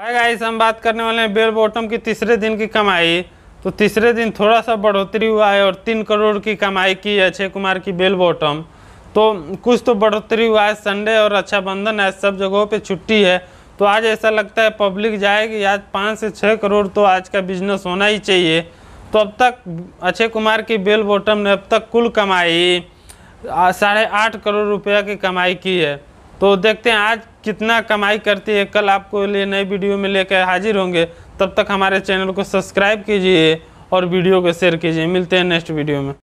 hi guys हम बात करने वाले हैं बेल बॉटम की तीसरे दिन की कमाई तो तीसरे दिन थोड़ा सा बढ़ोतरी हुआ है और तीन करोड़ की कमाई की अक्षय कुमार की बेल बॉटम तो कुछ तो बढ़ोतरी हुआ है संडे और रक्षाबंधन है सब जगहों पे छुट्टी है तो आज ऐसा लगता है पब्लिक जाएगी आज पाँच से छः करोड़ तो आज का बिजनेस होना ही चाहिए तो अब तक अक्षय कुमार की बेल बॉटम ने अब तक कुल कमाई साढ़े आठ करोड़ रुपया की कमाई की है तो देखते हैं आज कितना कमाई करती है कल आपको लिए नए वीडियो में लेकर हाजिर होंगे तब तक हमारे चैनल को सब्सक्राइब कीजिए और वीडियो को शेयर कीजिए मिलते हैं नेक्स्ट वीडियो में